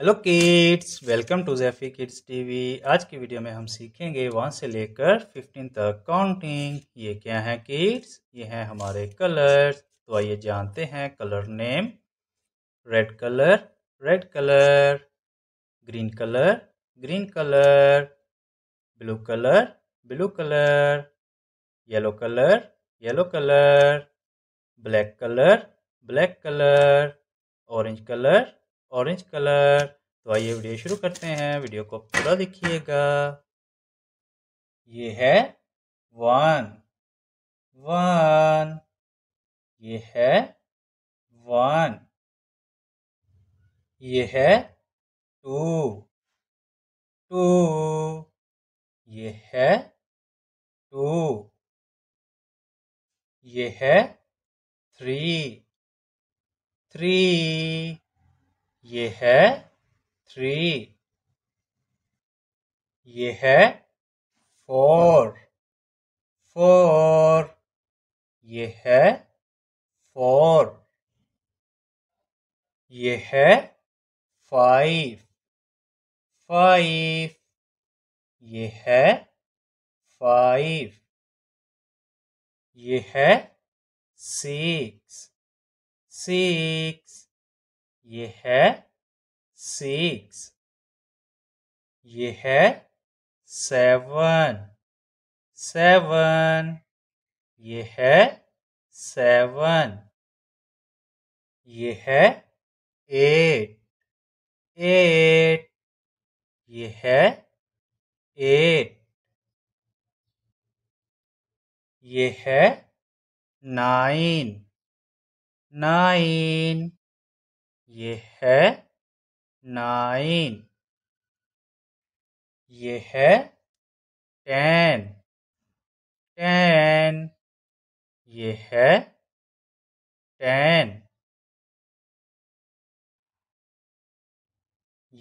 hello kids welcome to Jeffy kids TV आज की video में हम सीखेंगे वन से लेकर फिफ्टीन तक काउंटिंग ये क्या है किड्स ये है हमारे कलर्स तो आइए जानते हैं colour name red colour red colour green colour green colour blue colour blue colour yellow colour yellow colour black colour black colour orange colour orange colour तो आइए वीडियो शुरू करते हैं वीडियो को पूरा देखिएगा ये है वन वन ये है वन ये है टू टू ये है टू ये है थ्री थ्री ये है थ्री ये है फोर फोर ये है फोर ये है फाइव फाइव ये है फाइव ये है सिक्स सिक्स ये है सिक्स ये है सेवन सेवन ये है सेवन ये है एट एट ये है एट ये है नाइन नाइन ये है नाइन ये है टेन टेन ये है टेन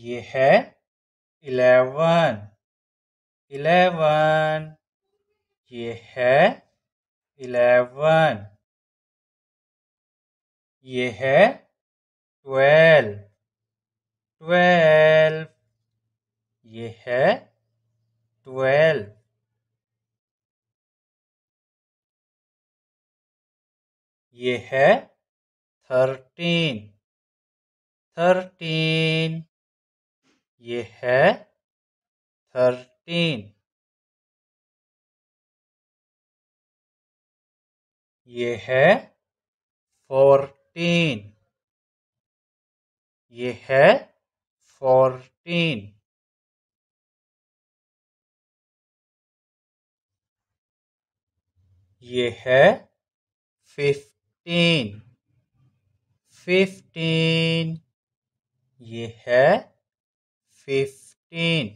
ये है इलेवन इलेवन ये है इलेवन ये है ट्वेल्व ट्वेल्व ये है ट्वेल्व ये है थर्टीन थर्टीन ये है थर्टीन ये है फोर्टीन है फोर्टीन ये है फिफ्टीन फिफ्टीन ये है फिफ्टीन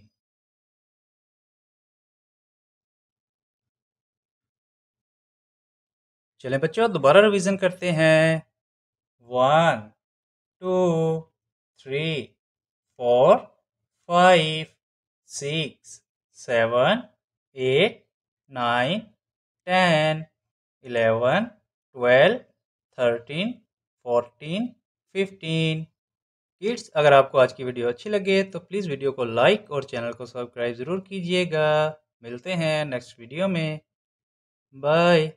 चलें बच्चों दोबारा रिवीजन करते हैं one two three four five six seven eight nine ten eleven twelve thirteen fourteen fifteen kids अगर आपको आज की वीडियो अच्छी लगे तो प्लीज़ वीडियो को लाइक और चैनल को सब्सक्राइब ज़रूर कीजिएगा मिलते हैं नेक्स्ट वीडियो में बाय